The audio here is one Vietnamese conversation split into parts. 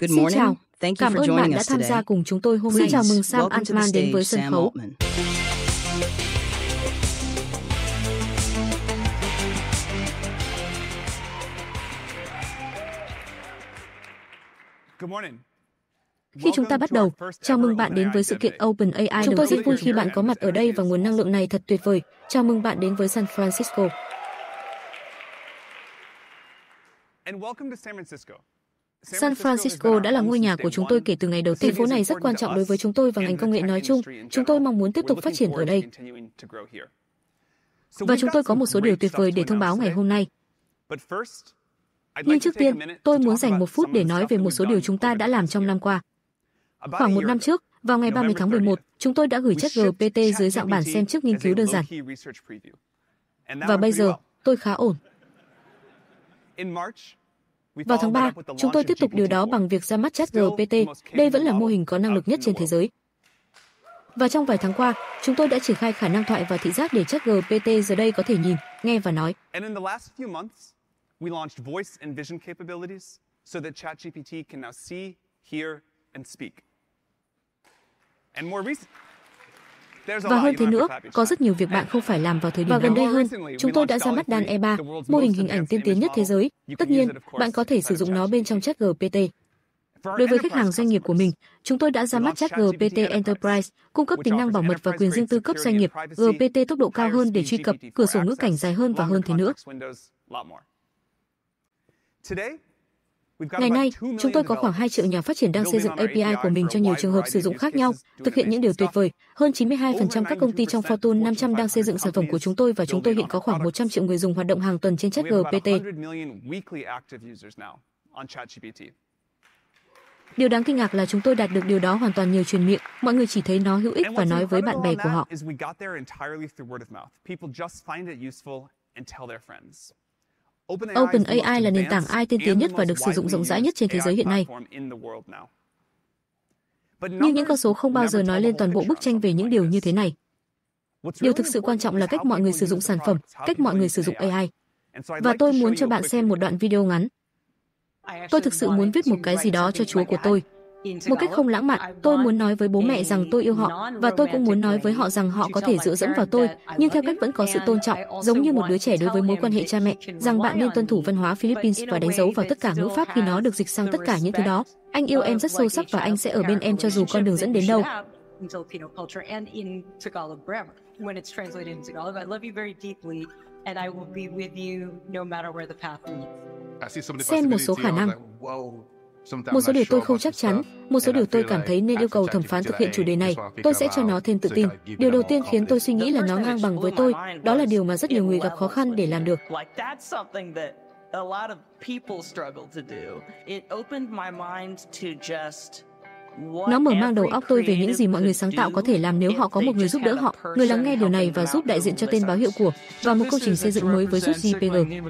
Good morning. Xin chào. Thank you Cảm for ơn bạn đã tham gia cùng chúng tôi hôm nay. Xin chào mừng Sam Altman đến với sân khấu. Good morning. Khi chúng ta bắt đầu, chào mừng bạn đến với sự kiện OpenAI. Chúng tôi rất vui khi bạn có mặt ở đây và nguồn năng lượng này thật tuyệt vời. Chào mừng bạn đến với San Francisco. And welcome to San Francisco. San Francisco đã là ngôi nhà của chúng tôi kể từ ngày đầu tiên. Thành phố này rất quan trọng đối với chúng tôi và ngành công nghệ nói chung. Chúng tôi mong muốn tiếp tục phát triển ở đây. Và chúng tôi có một số điều tuyệt vời để thông báo ngày hôm nay. Nhưng trước tiên, tôi muốn dành một phút để nói về một số điều chúng ta đã làm trong năm qua. Khoảng một năm trước, vào ngày 30 tháng 11, chúng tôi đã gửi chất GPT dưới dạng bản xem trước nghiên cứu đơn giản. Và bây giờ, tôi khá ổn. Vào tháng 3, chúng tôi tiếp tục điều đó bằng việc ra mắt ChatGPT. Đây vẫn là mô hình có năng lực nhất trên thế giới. Và trong vài tháng qua, chúng tôi đã triển khai khả năng thoại và thị giác để ChatGPT giờ đây có thể nhìn, nghe và nói. and more recently, và hơn thế nữa, có rất nhiều việc bạn không phải làm vào thời điểm Và gần đây hơn, chúng tôi đã ra mắt Dan E3, mô hình hình ảnh tiên tiến nhất thế giới. Tất nhiên, bạn có thể sử dụng nó bên trong chat GPT. Đối với khách hàng doanh nghiệp của mình, chúng tôi đã ra mắt chat GPT Enterprise, cung cấp tính năng bảo mật và quyền riêng tư cấp doanh nghiệp, GPT tốc độ cao hơn để truy cập, cửa sổ ngữ cảnh dài hơn và hơn thế nữa. Ngày nay, chúng tôi có khoảng 2 triệu nhà phát triển đang xây dựng API của mình cho nhiều trường hợp sử dụng khác nhau, thực hiện những điều tuyệt vời. Hơn 92% các công ty trong Fortune 500 đang xây dựng sản phẩm của chúng tôi và chúng tôi hiện có khoảng 100 triệu người dùng hoạt động hàng tuần trên chat GPT. Điều đáng kinh ngạc là chúng tôi đạt được điều đó hoàn toàn nhờ truyền miệng. Mọi người chỉ thấy nó hữu ích và nói với bạn bè của họ. OpenAI là nền tảng AI tiên tiến nhất và được sử dụng rộng rãi nhất trên thế giới hiện nay. Nhưng những con số không bao giờ nói lên toàn bộ bức tranh về những điều như thế này. Điều thực sự quan trọng là cách mọi người sử dụng sản phẩm, cách mọi người sử dụng AI. Và tôi muốn cho bạn xem một đoạn video ngắn. Tôi thực sự muốn viết một cái gì đó cho chúa của tôi, một cách không lãng mạn, tôi muốn nói với bố mẹ rằng tôi yêu họ và tôi cũng muốn nói với họ rằng họ có thể dựa dẫm vào tôi, nhưng theo cách vẫn có sự tôn trọng, giống như một đứa trẻ đối với mối quan hệ cha mẹ, rằng bạn nên tuân thủ văn hóa Philippines và đánh dấu vào tất cả ngữ pháp khi nó được dịch sang tất cả những thứ đó. Anh yêu em rất sâu sắc và anh sẽ ở bên em cho dù con đường dẫn đến đâu. Xem một số khả năng. Một số điều tôi không chắc chắn, một số điều tôi cảm thấy nên yêu cầu thẩm phán thực hiện chủ đề này. Tôi sẽ cho nó thêm tự tin. Điều đầu tiên khiến tôi suy nghĩ là nó ngang bằng với tôi. Đó là điều mà rất nhiều người gặp khó khăn để làm được. A lot of people struggle to do. It opened my mind to just nó mở mang đầu óc tôi về những gì mọi người sáng tạo có thể làm nếu họ có một người giúp đỡ họ, người lắng nghe điều này và giúp đại diện cho tên báo hiệu của và một công trình xây dựng mới với rút JPG.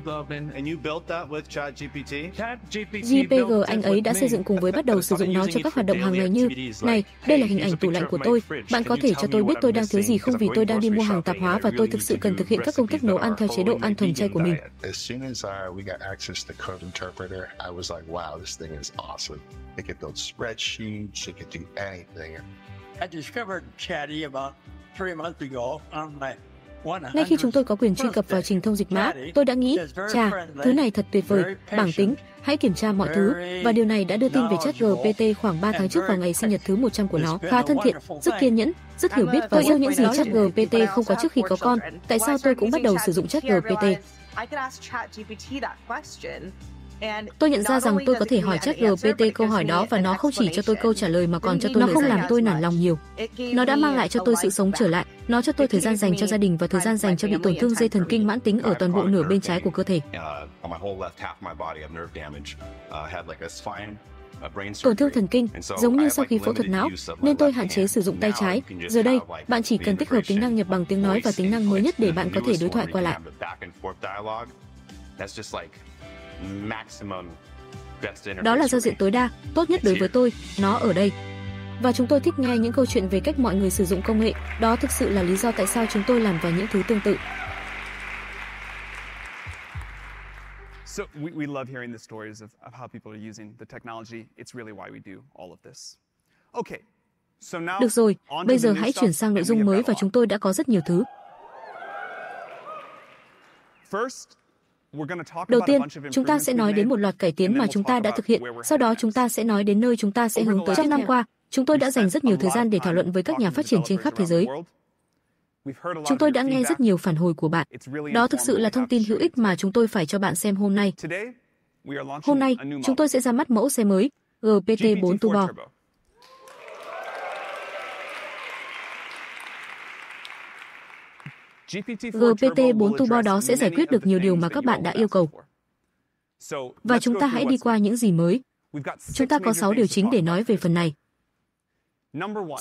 JPG anh ấy đã xây dựng cùng với bắt đầu sử dụng nó cho các hoạt động hàng ngày như này, đây là hình ảnh tủ lạnh của tôi. Bạn có thể cho tôi biết tôi đang thiếu gì không vì tôi đang đi mua hàng tạp hóa và tôi thực sự cần thực hiện các công thức nấu ăn theo chế độ ăn thuần chay của mình she could do anything. I discovered Chatty about three months ago on my ngay khi chúng tôi có quyền truy cập vào trình thông dịch mã, tôi đã nghĩ, chà, thứ này thật tuyệt vời, bảng tính, hãy kiểm tra mọi thứ. Và điều này đã đưa tin về chat GPT khoảng 3 tháng trước vào ngày sinh nhật thứ 100 của nó. Khá thân thiện, rất kiên nhẫn, rất hiểu biết. và yêu những gì chat GPT không có trước khi có con. Tại sao tôi cũng bắt đầu sử dụng chat GPT? Tôi nhận ra rằng tôi có thể hỏi chắc GPT câu hỏi đó và nó không chỉ cho tôi câu trả lời mà còn cho tôi nó không làm tôi nản lòng nhiều. Nó đã mang lại cho tôi sự sống trở lại, nó cho tôi thời gian dành cho gia đình và thời gian dành cho bị tổn thương dây thần kinh mãn tính ở toàn bộ nửa bên trái của cơ thể. Uh, uh, tổn thương thần kinh, giống như sau khi phẫu thuật não, nên tôi hạn chế sử dụng tay trái. Giờ đây, bạn chỉ cần tích hợp tính năng nhập bằng tiếng nói và tính năng mới nhất để bạn có thể đối thoại qua lại. Đó là giao diện tối đa, tốt nhất đối với tôi, nó ở đây. Và chúng tôi thích nghe những câu chuyện về cách mọi người sử dụng công nghệ, đó thực sự là lý do tại sao chúng tôi làm vào những thứ tương tự. Được rồi, bây giờ hãy chuyển sang nội dung mới và chúng tôi đã có rất nhiều thứ. First, Đầu tiên, chúng ta sẽ nói đến một loạt cải tiến mà chúng ta đã thực hiện, sau đó chúng ta sẽ nói đến nơi chúng ta sẽ hướng tới. Trong năm qua, chúng tôi đã dành rất nhiều thời gian để thảo luận với các nhà phát triển trên khắp thế giới. Chúng tôi đã nghe rất nhiều phản hồi của bạn. Đó thực sự là thông tin hữu ích mà chúng tôi phải cho bạn xem hôm nay. Hôm nay, chúng tôi sẽ ra mắt mẫu xe mới, GPT4 Turbo. GPT-4 Turbo đó sẽ giải quyết được nhiều điều mà các bạn đã yêu cầu. Và chúng ta hãy đi qua những gì mới. Chúng ta có 6 điều chính để nói về phần này.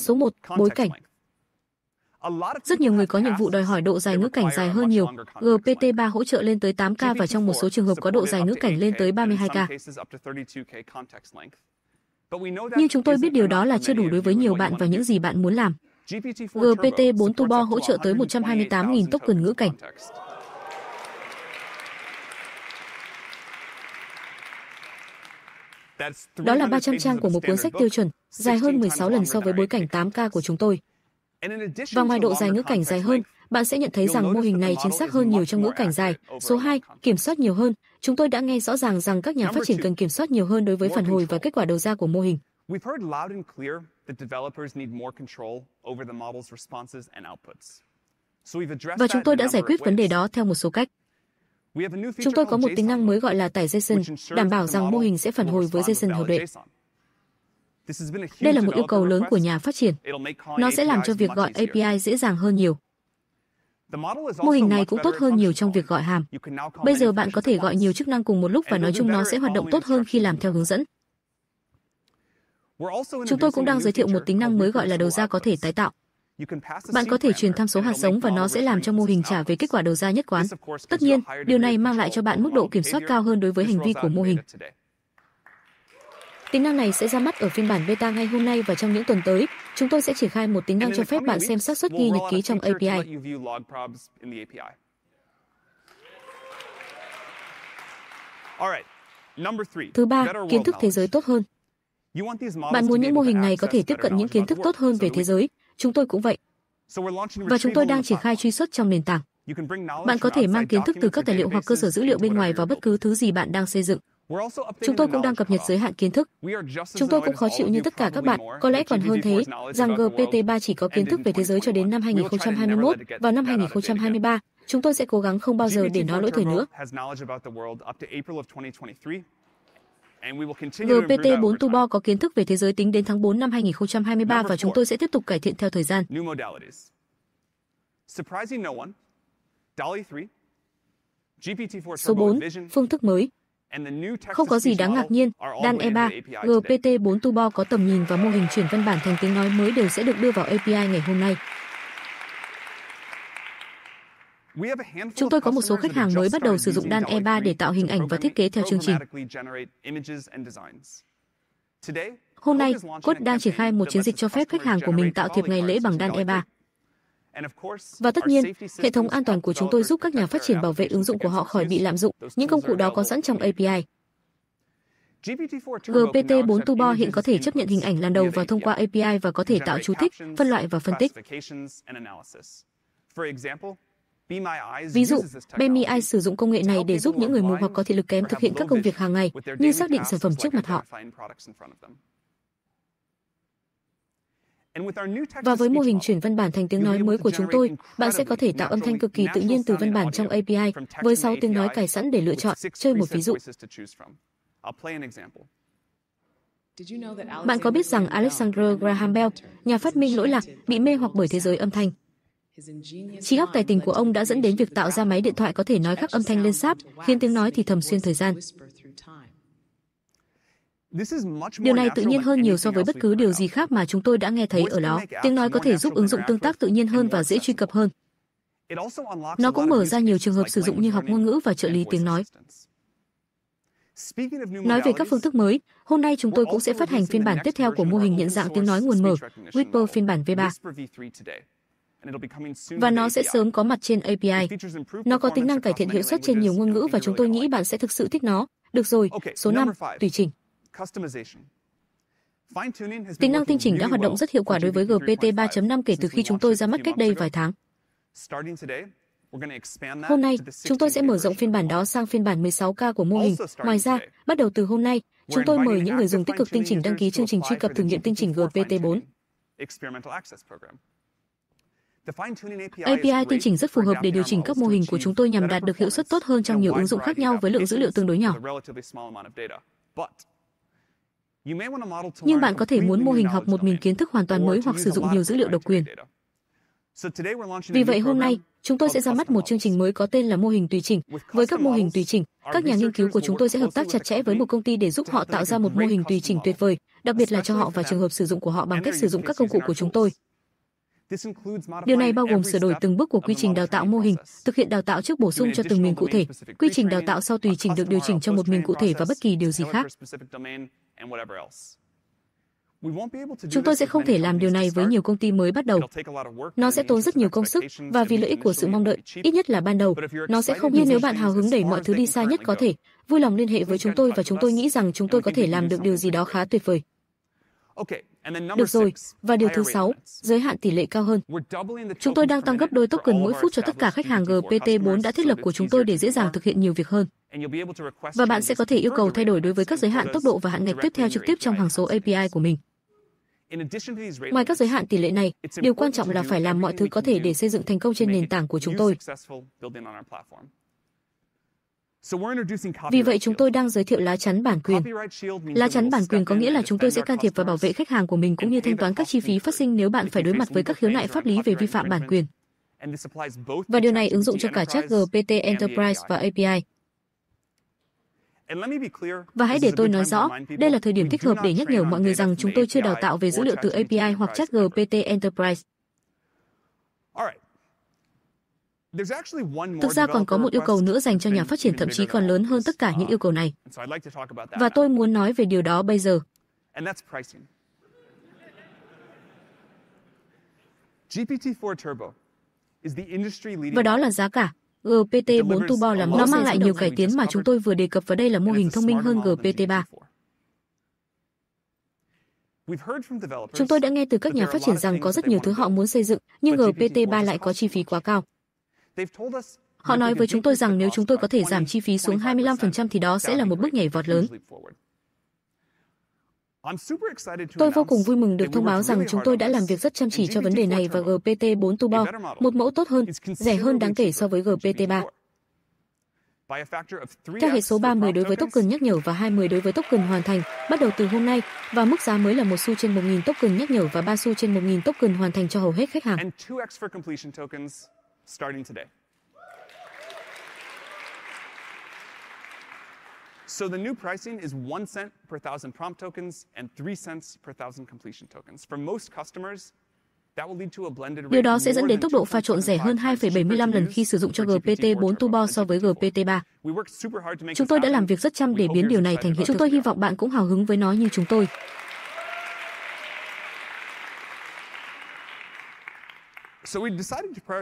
Số 1, bối cảnh. Rất nhiều người có nhiệm vụ đòi hỏi độ dài ngữ cảnh dài hơn nhiều. GPT-3 hỗ trợ lên tới 8K và trong một số trường hợp có độ dài ngữ cảnh lên tới 32K. Nhưng chúng tôi biết điều đó là chưa đủ đối với nhiều bạn và những gì bạn muốn làm. GPT-4 Turbo hỗ trợ tới 128.000 token ngữ cảnh. Đó là 300 trang của một cuốn sách tiêu chuẩn, dài hơn 16 lần so với bối cảnh 8K của chúng tôi. Và ngoài độ dài ngữ cảnh dài hơn, bạn sẽ nhận thấy rằng mô hình này chính xác hơn nhiều trong ngữ cảnh dài. Số 2, kiểm soát nhiều hơn. Chúng tôi đã nghe rõ ràng rằng các nhà phát triển cần kiểm soát nhiều hơn đối với phản hồi và kết quả đầu ra của mô hình. We've heard loud and clear that developers need more control over the model's responses and outputs. Và chúng tôi đã giải quyết vấn đề đó theo một số cách. Chúng tôi có một tính năng mới gọi là tải JSON, đảm bảo rằng mô hình sẽ phản hồi với JSON hợp lệ. Đây là một yêu cầu lớn của nhà phát triển. Nó sẽ làm cho việc gọi API dễ dàng hơn nhiều. Mô hình này cũng tốt hơn nhiều trong việc gọi hàm. Bây giờ bạn có thể gọi nhiều chức năng cùng một lúc và nói chung nó sẽ hoạt động tốt hơn khi làm theo hướng dẫn. Chúng tôi cũng đang giới thiệu một tính năng mới gọi là đầu ra có thể tái tạo. Bạn có thể truyền tham số hạt giống và nó sẽ làm cho mô hình trả về kết quả đầu ra nhất quán. Tất nhiên, điều này mang lại cho bạn mức độ kiểm soát cao hơn đối với hành vi của mô hình. Tính năng này sẽ ra mắt ở phiên bản beta ngay hôm nay và trong những tuần tới, chúng tôi sẽ triển khai một tính năng cho phép bạn xem xác suất ghi nhật ký trong API. Thứ ba, kiến thức thế giới tốt hơn. Bạn muốn những mô hình này có thể tiếp cận những kiến thức tốt hơn về thế giới, chúng tôi cũng vậy. Và chúng tôi đang triển khai truy xuất trong nền tảng. Bạn có thể mang kiến thức từ các tài liệu hoặc cơ sở dữ liệu bên ngoài vào bất cứ thứ gì bạn đang xây dựng. Chúng tôi cũng đang cập nhật giới hạn kiến thức. Chúng tôi cũng khó chịu như tất cả các bạn, có lẽ còn hơn thế, rằng GPT-3 chỉ có kiến thức về thế giới cho đến năm 2021 Vào năm 2023. Chúng tôi sẽ cố gắng không bao giờ để nó lỗi thời nữa. GPT-4 Turbo có kiến thức về thế giới tính đến tháng 4 năm 2023 và chúng tôi sẽ tiếp tục cải thiện theo thời gian. Số 4, phương thức mới. Không có gì đáng ngạc nhiên, Dan E3, GPT-4 Turbo có tầm nhìn và mô hình chuyển văn bản thành tiếng nói mới đều sẽ được đưa vào API ngày hôm nay. Chúng tôi có một số khách hàng mới bắt đầu sử dụng DAN E3 để tạo hình ảnh và thiết kế theo chương trình. Hôm nay, Code đang triển khai một chiến dịch cho phép khách hàng của mình tạo thiệp ngày lễ bằng DAN E3. Và tất nhiên, hệ thống an toàn của chúng tôi giúp các nhà phát triển bảo vệ ứng dụng của họ khỏi bị lạm dụng. Những công cụ đó có sẵn trong API. GPT-4 Turbo hiện có thể chấp nhận hình ảnh lần đầu và thông qua API và có thể tạo chú thích, phân loại và phân tích. Ví dụ, Bemi sử dụng công nghệ này để giúp những người mù hoặc có thị lực kém thực hiện các công việc hàng ngày, như xác định sản phẩm trước mặt họ. Và với mô hình chuyển văn bản thành tiếng nói mới của chúng tôi, bạn sẽ có thể tạo âm thanh cực kỳ tự nhiên từ văn bản trong API với 6 tiếng nói cài sẵn để lựa chọn, chơi một ví dụ. Bạn có biết rằng Alexander Graham Bell, nhà phát minh lỗi lạc, bị mê hoặc bởi thế giới âm thanh? Trí óc tài tình của ông đã dẫn đến việc tạo ra máy điện thoại có thể nói các âm thanh lên sáp, khiến tiếng nói thì thầm xuyên thời gian. Điều này tự nhiên hơn nhiều so với bất cứ điều gì khác mà chúng tôi đã nghe thấy ở đó. Tiếng nói có thể giúp ứng dụng tương tác tự nhiên hơn và dễ truy cập hơn. Nó cũng mở ra nhiều trường hợp sử dụng như học ngôn ngữ và trợ lý tiếng nói. Nói về các phương thức mới, hôm nay chúng tôi cũng sẽ phát hành phiên bản tiếp theo của mô hình nhận dạng tiếng nói nguồn mở, Whisper phiên bản V3 và nó sẽ sớm có mặt trên API. Nó có tính năng cải thiện hiệu suất trên nhiều ngôn ngữ và chúng tôi nghĩ bạn sẽ thực sự thích nó. Được rồi, số 5, tùy chỉnh. Tính năng tinh chỉnh đã hoạt động rất hiệu quả đối với GPT 3.5 kể từ khi chúng tôi ra mắt cách đây vài tháng. Hôm nay, chúng tôi sẽ mở rộng phiên bản đó sang phiên bản 16K của mô hình. Ngoài ra, bắt đầu từ hôm nay, chúng tôi mời những người dùng tích cực tinh chỉnh đăng ký chương trình truy cập thử nghiệm tinh chỉnh GPT-4. API tinh chỉnh rất phù hợp để điều chỉnh các mô hình của chúng tôi nhằm đạt được hiệu suất tốt hơn trong nhiều ứng dụng khác nhau với lượng dữ liệu tương đối nhỏ. Nhưng bạn có thể muốn mô hình học một mình kiến thức hoàn toàn mới hoặc sử dụng nhiều dữ liệu độc quyền. Vì vậy hôm nay, chúng tôi sẽ ra mắt một chương trình mới có tên là mô hình tùy chỉnh. Với các mô hình tùy chỉnh, các nhà nghiên cứu của chúng tôi sẽ hợp tác chặt chẽ với một công ty để giúp họ tạo ra một mô hình tùy chỉnh tuyệt vời, đặc biệt là cho họ và trường hợp sử dụng của họ bằng cách sử dụng các công cụ của chúng tôi. Điều này bao gồm sửa đổi từng bước của quy trình đào tạo mô hình, thực hiện đào tạo trước bổ sung cho từng miền cụ thể. Quy trình đào tạo sau tùy chỉnh được điều chỉnh cho một miền cụ thể và bất kỳ điều gì khác. Chúng tôi sẽ không thể làm điều này với nhiều công ty mới bắt đầu. Nó sẽ tốn rất nhiều công sức và vì lợi ích của sự mong đợi, ít nhất là ban đầu. Nó sẽ không yên nếu bạn hào hứng đẩy mọi thứ đi xa nhất có thể. Vui lòng liên hệ với chúng tôi và chúng tôi nghĩ rằng chúng tôi có thể làm được điều gì đó khá tuyệt vời. Được rồi, và điều thứ sáu, giới hạn tỷ lệ cao hơn. Chúng tôi đang tăng gấp đôi tốc cần mỗi phút cho tất cả khách hàng GPT4 đã thiết lập của chúng tôi để dễ dàng thực hiện nhiều việc hơn. Và bạn sẽ có thể yêu cầu thay đổi đối với các giới hạn tốc độ và hạn ngạch tiếp theo trực tiếp trong hàng số API của mình. Ngoài các giới hạn tỷ lệ này, điều quan trọng là phải làm mọi thứ có thể để xây dựng thành công trên nền tảng của chúng tôi. Vì vậy chúng tôi đang giới thiệu lá chắn bản quyền. Lá chắn bản quyền có nghĩa là chúng tôi sẽ can thiệp và bảo vệ khách hàng của mình cũng như thanh toán các chi phí phát sinh nếu bạn phải đối mặt với các khiếu nại pháp lý về vi phạm bản quyền. Và điều này ứng dụng cho cả chat GPT Enterprise và API. Và hãy để tôi nói rõ, đây là thời điểm thích hợp để nhắc nhở mọi người rằng chúng tôi chưa đào tạo về dữ liệu từ API hoặc chat GPT Enterprise. Thực ra còn có một yêu cầu nữa dành cho nhà phát triển thậm chí còn lớn hơn tất cả những yêu cầu này. Uh, và tôi muốn nói về điều đó bây giờ. Và đó là giá cả. GPT-4 Turbo là nó mang lại nhiều cải tiến mà chúng tôi vừa đề cập và đây là mô hình thông minh hơn GPT-3. Chúng tôi đã nghe từ các nhà phát triển rằng có rất nhiều thứ họ muốn xây dựng, nhưng GPT-3 lại có chi phí quá cao. Họ nói với chúng tôi rằng nếu chúng tôi có thể giảm chi phí xuống 25% thì đó sẽ là một bước nhảy vọt lớn. Tôi vô cùng vui mừng được thông báo rằng chúng tôi đã làm việc rất chăm chỉ cho vấn đề này và GPT-4 Turbo, một mẫu tốt hơn, rẻ hơn đáng kể so với GPT-3. Theo hệ số 30 đối với token nhắc nhở và 20 đối với token hoàn thành, bắt đầu từ hôm nay, và mức giá mới là 1 xu trên 1.000 token nhắc nhở và 3 xu trên 1.000 token hoàn thành cho hầu hết khách hàng starting today. So the new pricing is one cent per thousand prompt tokens and three cents per thousand completion tokens. For most customers, Điều đó sẽ dẫn đến tốc độ pha trộn rẻ hơn 2,75 lần khi sử dụng cho GPT-4 Turbo so với GPT-3. Chúng tôi đã làm việc rất chăm để biến điều này thành hiện. thực. Chúng tôi hy vọng bạn cũng hào hứng với nó như chúng tôi.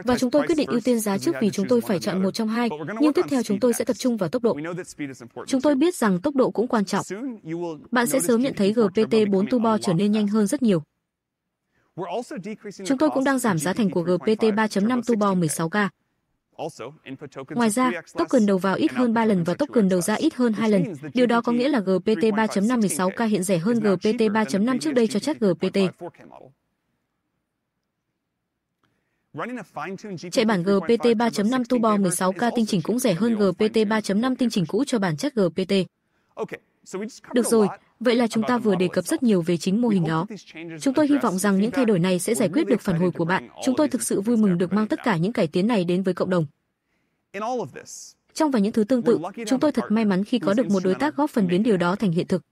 Và chúng tôi quyết định ưu tiên giá trước vì chúng tôi phải chọn một trong hai, nhưng tiếp theo chúng tôi sẽ tập trung vào tốc độ. Chúng tôi biết rằng tốc độ cũng quan trọng. Bạn sẽ sớm nhận thấy GPT-4 Turbo trở nên nhanh hơn rất nhiều. Chúng tôi cũng đang giảm giá thành của GPT 3.5 Turbo 16K. Ngoài ra, tốc cần đầu vào ít hơn 3 lần và tốc cần đầu ra ít hơn 2 lần. Điều đó có nghĩa là GPT 3.5 16K hiện rẻ hơn GPT 3.5 trước đây cho GPT. Chạy bản GPT 3.5 Turbo 16K tinh chỉnh cũng rẻ hơn GPT 3.5 tinh chỉnh cũ cho bản chất GPT. Được rồi, vậy là chúng ta vừa đề cập rất nhiều về chính mô hình đó. Chúng tôi hy vọng rằng những thay đổi này sẽ giải quyết được phản hồi của bạn. Chúng tôi thực sự vui mừng được mang tất cả những cải tiến này đến với cộng đồng. Trong và những thứ tương tự, chúng tôi thật may mắn khi có được một đối tác góp phần biến điều đó thành hiện thực.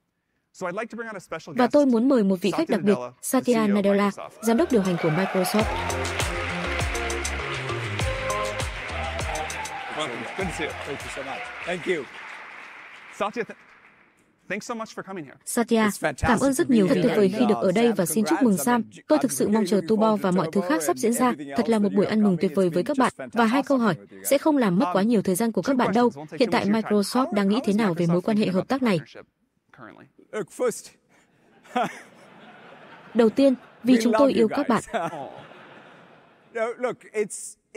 Và tôi muốn mời một vị khách đặc biệt, Satya e Nadella, giám đốc điều hành của Microsoft. Good to see you. Thank you so much. Thank you. Satya, Thanks so much for coming here. Satya, cảm ơn rất nhiều thật tuyệt vời khi được ở đây và xin chúc mừng Sam. Tôi thực sự mong chờ Tubo và mọi thứ khác sắp diễn ra. Thật là một buổi ăn mừng tuyệt vời với các bạn. Và hai câu hỏi, sẽ không làm mất quá um, nhiều thời gian của các bạn đâu. Hiện tại Microsoft đang nghĩ thế nào về mối quan hệ hợp tác này? Đầu tiên, vì chúng tôi yêu các bạn.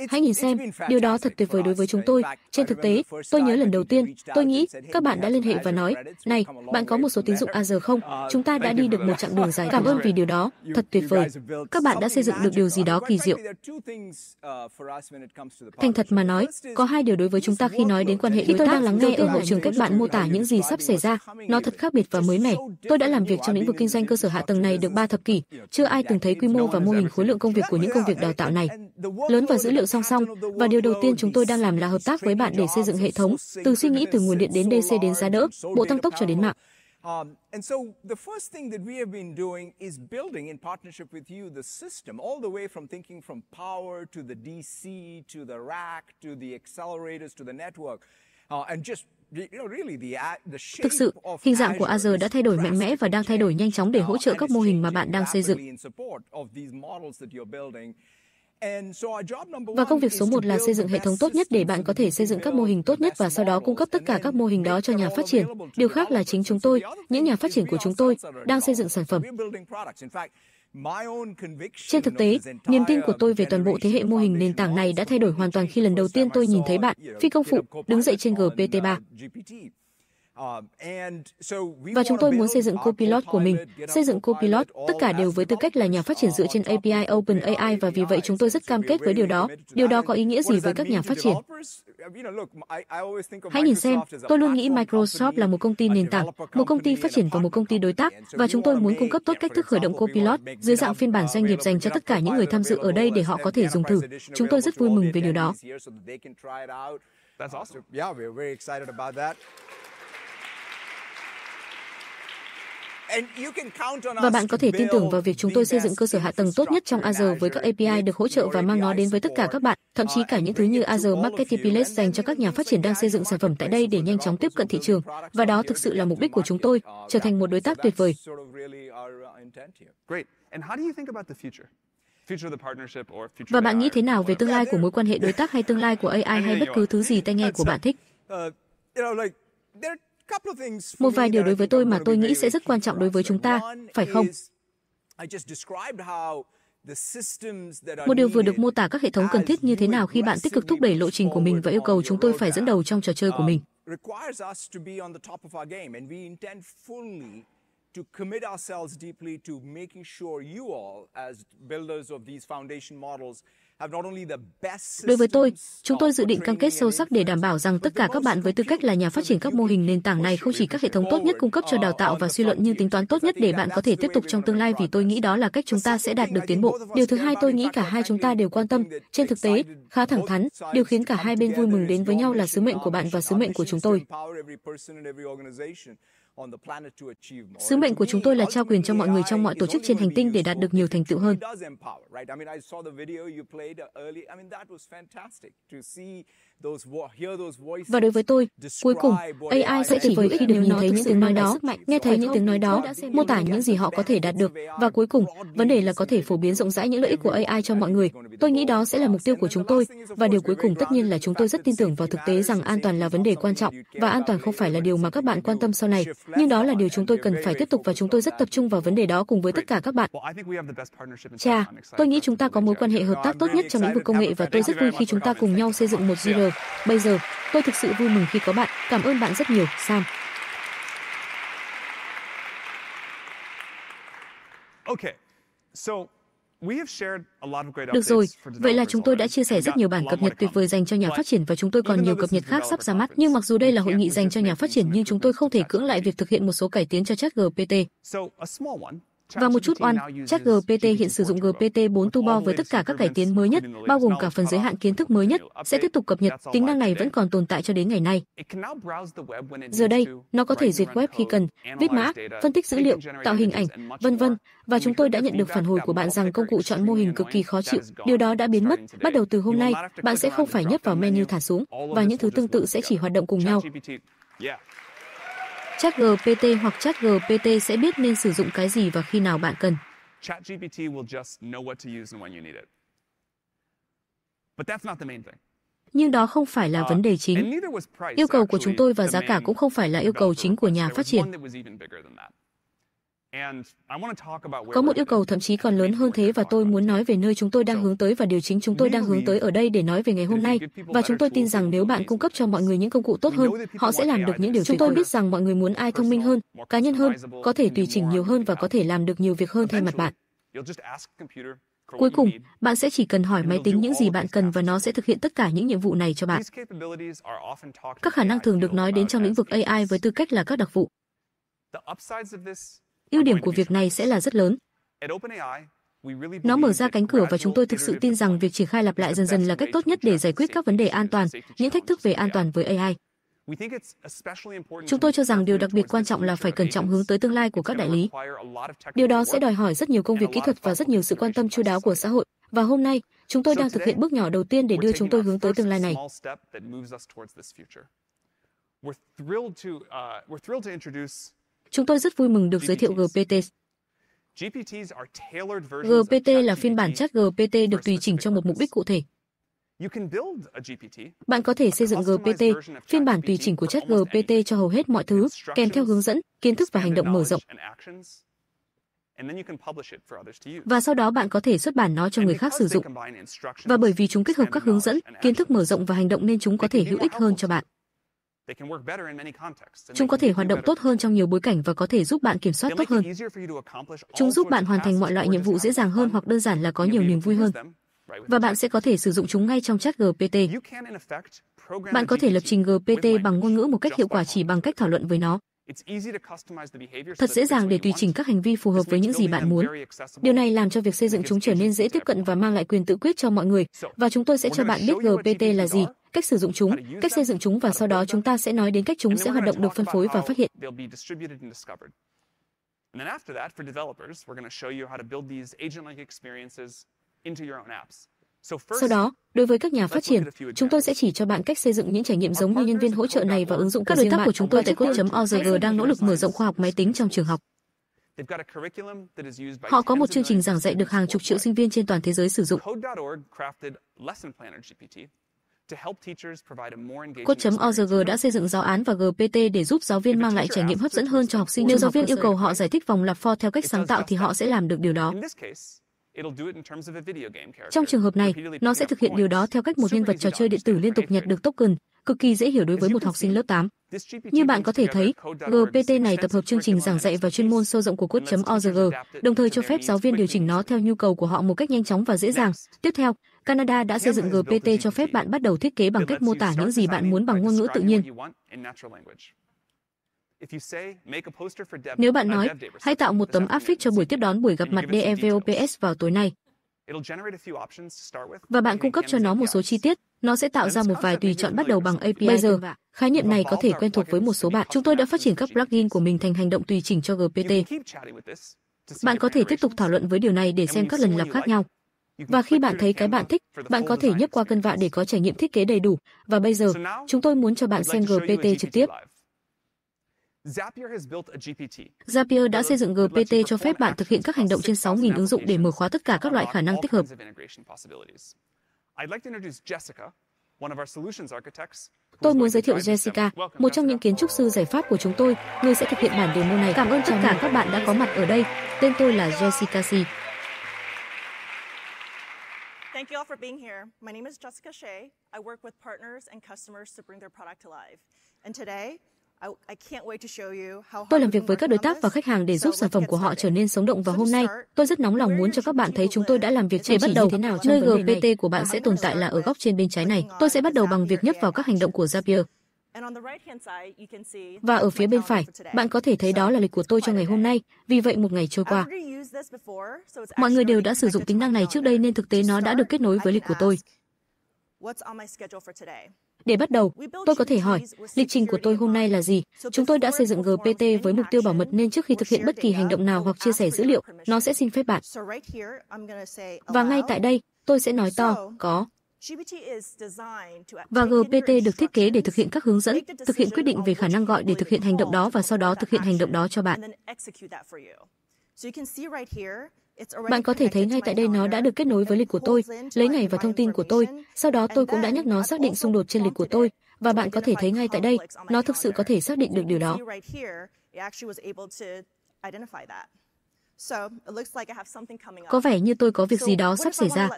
Hãy nhìn xem, điều đó thật tuyệt vời đối với chúng tôi. Trên thực tế, tôi nhớ lần đầu tiên, tôi nghĩ các bạn đã liên hệ và nói, này, bạn có một số tín dụng Azure không? Chúng ta đã đi được một chặng đường dài. Cảm ơn vì điều đó, thật tuyệt vời. Các bạn đã xây dựng được điều gì đó kỳ diệu. Thành thật mà nói, có hai điều đối với chúng ta khi nói đến quan hệ Khi tôi đang lắng nghe ở hậu trường cách bạn mô tả những gì sắp xảy ra, nó thật khác biệt và mới mẻ. Tôi đã làm việc trong lĩnh vực kinh doanh cơ sở hạ tầng này được ba thập kỷ, chưa ai từng thấy quy mô và mô hình khối lượng công việc của những công việc đào tạo này. Lớn và dữ liệu song song và điều đầu tiên chúng tôi đang làm là hợp tác với bạn để xây dựng hệ thống, từ suy nghĩ từ nguồn điện đến DC đến giá đỡ, bộ tăng tốc cho đến mạng. Um, and so the first thing that we have been doing is building in partnership with you the system, all the way from thinking from power to the DC to the rack to the accelerators to the network, uh, and just Thực sự, hình dạng của Azure đã thay đổi mạnh mẽ và đang thay đổi nhanh chóng để hỗ trợ các mô hình mà bạn đang xây dựng. Và công việc số một là xây dựng hệ thống tốt nhất để bạn có thể xây dựng các mô hình tốt nhất và sau đó cung cấp tất cả các mô hình đó cho nhà phát triển. Điều khác là chính chúng tôi, những nhà phát triển của chúng tôi, đang xây dựng sản phẩm. Trên thực tế, niềm tin của tôi về toàn bộ thế hệ mô hình nền tảng này đã thay đổi hoàn toàn khi lần đầu tiên tôi nhìn thấy bạn, phi công phụ, đứng dậy trên GPT-3. Um, và chúng tôi muốn xây dựng Copilot của mình. Xây dựng Copilot, tất cả đều với tư cách là nhà phát triển dựa trên API OpenAI và vì vậy chúng tôi rất cam kết với điều đó. Điều đó có ý nghĩa gì với các nhà phát triển? Hãy nhìn xem, tôi luôn nghĩ Microsoft là một công ty nền tảng, một công ty phát triển và một công ty đối tác, và chúng tôi muốn cung cấp tốt cách thức khởi động Copilot dưới dạng phiên bản doanh nghiệp dành cho tất cả những người tham dự ở đây để họ có thể dùng thử. Chúng tôi rất vui mừng về điều đó. That's awesome. Yeah, we're very excited about that. Và bạn có thể tin tưởng vào việc chúng tôi xây dựng cơ sở hạ tầng tốt nhất trong Azure với các API được hỗ trợ và mang nó đến với tất cả các bạn, thậm chí cả những thứ như Azure Marketplace dành cho các nhà phát triển đang xây dựng sản phẩm tại đây để nhanh chóng tiếp cận thị trường. Và đó thực sự là mục đích của chúng tôi, trở thành một đối tác tuyệt vời. Uh, và bạn nghĩ thế nào về tương lai của mối quan hệ đối tác hay tương lai của AI hay bất cứ thứ gì tai nghe của bạn thích? Uh, một vài điều đối với tôi mà tôi nghĩ sẽ rất quan trọng đối với chúng ta, phải không? Một điều vừa được mô tả các hệ thống cần thiết như thế nào khi bạn tích cực thúc đẩy lộ trình của mình và yêu cầu chúng tôi phải dẫn đầu trong trò chơi của mình. Um, to commit Đối với tôi, chúng tôi dự định cam kết sâu sắc để đảm bảo rằng tất cả các bạn với tư cách là nhà phát triển các mô hình nền tảng này không chỉ các hệ thống tốt nhất cung cấp cho đào tạo và suy luận nhưng tính toán tốt nhất để bạn có thể tiếp tục trong tương lai vì tôi nghĩ đó là cách chúng ta sẽ đạt được tiến bộ. Điều thứ hai tôi nghĩ cả hai chúng ta đều quan tâm. Trên thực tế, khá thẳng thắn, điều khiến cả hai bên vui mừng đến với nhau là sứ mệnh của bạn và sứ mệnh của chúng tôi. Sứ mệnh của chúng tôi là trao quyền cho mọi người trong mọi tổ chức trên hành tinh để đạt được nhiều thành tựu hơn. Và đối với tôi, cuối cùng, AI sẽ tuyệt vời khi được nhìn thấy những tiếng nói đó, nghe thấy những tiếng nói đó, mô tả những gì họ có thể đạt được. Và cuối cùng, vấn đề là có thể phổ biến rộng rãi những lợi ích của AI cho mọi người. Tôi nghĩ đó sẽ là mục tiêu của chúng tôi. Và điều cuối cùng tất nhiên là chúng tôi rất tin tưởng vào thực tế rằng an toàn là vấn đề quan trọng và an toàn không phải là điều mà các bạn quan tâm sau này. Nhưng đó là điều chúng tôi cần phải tiếp tục và chúng tôi rất tập trung vào vấn đề đó cùng với tất cả các bạn. Chà, tôi nghĩ chúng ta có mối quan hệ hợp tác tốt nhất trong lĩnh vực công nghệ và tôi rất vui khi chúng ta cùng nhau xây dựng một GR Bây giờ, tôi thực sự vui mừng khi có bạn. Cảm ơn bạn rất nhiều, Sam. Được rồi, vậy là chúng tôi đã chia sẻ rất nhiều bản cập nhật tuyệt vời dành cho nhà phát triển và chúng tôi còn nhiều cập nhật khác sắp ra mắt. Nhưng mặc dù đây là hội nghị dành cho nhà phát triển nhưng chúng tôi không thể cưỡng lại việc thực hiện một số cải tiến cho ChatGPT. Và một chút oan, chắc GPT hiện sử dụng GPT-4 Turbo với tất cả các cải tiến mới nhất, bao gồm cả phần giới hạn kiến thức mới nhất, sẽ tiếp tục cập nhật. Tính năng này vẫn còn tồn tại cho đến ngày nay. Giờ đây, nó có thể duyệt web khi cần, viết mã, phân tích dữ liệu, tạo hình ảnh, vân vân. Và chúng tôi đã nhận được phản hồi của bạn rằng công cụ chọn mô hình cực kỳ khó chịu. Điều đó đã biến mất. Bắt đầu từ hôm nay, bạn sẽ không phải nhấp vào menu thả xuống và những thứ tương tự sẽ chỉ hoạt động cùng nhau. ChatGPT hoặc ChatGPT sẽ biết nên sử dụng cái gì và khi nào bạn cần. ChatGPT will just know what to use and when you need it. But that's not the main thing. Nhưng đó không phải là uh, vấn đề chính. Yêu cầu của chúng tôi và giá cả cũng không phải là yêu cầu chính của nhà phát triển. Có một yêu cầu thậm chí còn lớn hơn thế và tôi muốn nói về nơi chúng tôi đang hướng tới và điều chính chúng tôi đang hướng tới ở đây để nói về ngày hôm nay. Và chúng tôi tin rằng nếu bạn cung cấp cho mọi người những công cụ tốt hơn, họ sẽ làm được những điều Chúng tôi biết rằng mọi người muốn ai thông minh hơn, cá nhân hơn, có thể tùy chỉnh nhiều hơn và có thể làm được nhiều việc hơn thay mặt bạn. Cuối cùng, bạn sẽ chỉ cần hỏi máy tính những gì bạn cần và nó sẽ thực hiện tất cả những nhiệm vụ này cho bạn. Các khả năng thường được nói đến trong lĩnh vực AI với tư cách là các đặc vụ. Ưu điểm của việc này sẽ là rất lớn. Nó mở ra cánh cửa và chúng tôi thực sự tin rằng việc triển khai lặp lại dần dần là cách tốt nhất để giải quyết các vấn đề an toàn, những thách thức về an toàn với AI. Chúng tôi cho rằng điều đặc biệt quan trọng là phải cẩn trọng hướng tới tương lai của các đại lý. Điều đó sẽ đòi hỏi rất nhiều công việc kỹ thuật và rất nhiều sự quan tâm chú đáo của xã hội. Và hôm nay, chúng tôi đang thực hiện bước nhỏ đầu tiên để đưa chúng tôi hướng tới tương lai này. We're thrilled to uh, we're thrilled to introduce Chúng tôi rất vui mừng được giới thiệu GPT. GPT là phiên bản chat GPT được tùy chỉnh cho một mục đích cụ thể. Bạn có thể xây dựng GPT, phiên bản tùy chỉnh của chat GPT cho hầu hết mọi thứ, kèm theo hướng dẫn, kiến thức và hành động mở rộng. Và sau đó bạn có thể xuất bản nó cho người khác sử dụng. Và bởi vì chúng kết hợp các hướng dẫn, kiến thức mở rộng và hành động nên chúng có thể hữu ích hơn cho bạn. Chúng có thể hoạt động tốt hơn trong nhiều bối cảnh và có thể giúp bạn kiểm soát tốt hơn. Chúng giúp bạn hoàn thành mọi loại nhiệm vụ dễ dàng hơn hoặc đơn giản là có nhiều niềm vui hơn. Và bạn sẽ có thể sử dụng chúng ngay trong chat GPT. Bạn có thể lập trình GPT bằng ngôn ngữ một cách hiệu quả chỉ bằng cách thảo luận với nó. Thật dễ dàng để tùy chỉnh các hành vi phù hợp với những gì bạn muốn. Điều này làm cho việc xây dựng chúng trở nên dễ tiếp cận và mang lại quyền tự quyết cho mọi người. Và chúng tôi sẽ cho bạn biết GPT là gì cách sử dụng chúng, cách xây dựng chúng và sau đó chúng ta sẽ nói đến cách chúng sẽ hoạt động được phân phối và phát hiện. And then after that, for developers, we're going to show you how to build these agent-like experiences into your own apps. Sau đó, đối với các nhà phát triển, chúng tôi sẽ chỉ cho bạn cách xây dựng những trải nghiệm giống như nhân viên hỗ trợ này và ứng dụng các đối tác của chúng tôi tại code.org đang nỗ lực mở rộng khoa học máy tính trong trường học. Họ có một chương trình giảng dạy được hàng chục triệu sinh viên trên toàn thế giới sử dụng. Code.org đã xây dựng giáo án và GPT để giúp giáo viên mang lại trải nghiệm hấp dẫn hơn cho học sinh. Nếu giáo viên yêu cầu họ giải thích vòng lặp for theo cách sáng tạo thì họ sẽ làm được điều đó. Trong trường hợp này, nó sẽ thực hiện điều đó theo cách một nhân vật trò chơi điện tử liên tục nhặt được token, cực kỳ dễ hiểu đối với một học sinh lớp 8. Như bạn có thể thấy, GPT này tập hợp chương trình giảng dạy và chuyên môn sâu rộng của code.org, đồng thời cho phép giáo viên điều chỉnh nó theo nhu cầu của họ một cách nhanh chóng và dễ dàng. Tiếp theo, Canada đã xây dựng GPT cho phép bạn bắt đầu thiết kế bằng cách mô tả những gì bạn muốn bằng ngôn ngữ tự nhiên. Nếu bạn nói, hãy tạo một tấm áp phích cho buổi tiếp đón buổi gặp mặt DEVOPS vào tối nay, và bạn cung cấp cho nó một số chi tiết, nó sẽ tạo ra một vài tùy chọn bắt đầu bằng API. Bây giờ, khái niệm này có thể quen thuộc với một số bạn. Chúng tôi đã phát triển các plugin của mình thành hành động tùy chỉnh cho GPT. Bạn có thể tiếp tục thảo luận với điều này để xem các lần lặp khác nhau. Và khi bạn thấy cái bạn thích, bạn có thể nhấp qua cân vạ để có trải nghiệm thiết kế đầy đủ. Và bây giờ, chúng tôi muốn cho bạn xem GPT trực tiếp. Zapier đã xây dựng GPT cho phép bạn thực hiện các hành động trên 6.000 ứng dụng để mở khóa tất cả các loại khả năng tích hợp. Tôi muốn giới thiệu Jessica, một trong những kiến trúc sư giải pháp của chúng tôi, người sẽ thực hiện bản demo này. Cảm ơn tất cả các bạn đã có mặt ở đây. Tên tôi là Jessica C. Thank you all for being here. My name is Jessica Shea. I work with partners and customers to bring their product to life. And today, Tôi làm việc với các đối tác và khách hàng để giúp sản phẩm của họ trở nên sống động và hôm nay tôi rất nóng lòng muốn cho các bạn thấy chúng tôi đã làm việc chăm bắt đầu thế nào nơi GPT của bạn sẽ tồn tại là ở góc trên bên trái này. Tôi sẽ bắt đầu bằng việc nhấp vào các hành động của Zapier. Và ở phía bên phải, bạn có thể thấy đó là lịch của tôi cho ngày hôm nay, vì vậy một ngày trôi qua. Mọi người đều đã sử dụng tính năng này trước đây nên thực tế nó đã được kết nối với lịch của tôi. Để bắt đầu, tôi có thể hỏi, lịch trình của tôi hôm nay là gì? Chúng tôi đã xây dựng GPT với mục tiêu bảo mật nên trước khi thực hiện bất kỳ hành động nào hoặc chia sẻ dữ liệu, nó sẽ xin phép bạn. Và ngay tại đây, tôi sẽ nói to, có, và GPT được thiết kế để thực hiện các hướng dẫn, thực hiện quyết định về khả năng gọi để thực hiện hành động đó và sau đó thực hiện hành động đó cho bạn. Bạn có thể thấy ngay tại đây nó đã được kết nối với lịch của tôi, lấy ngày và thông tin của tôi. Sau đó tôi cũng đã nhắc nó xác định xung đột trên lịch của tôi. Và bạn có thể thấy ngay tại đây, nó thực sự có thể xác định được điều đó. Có vẻ như tôi có việc gì đó sắp xảy ra.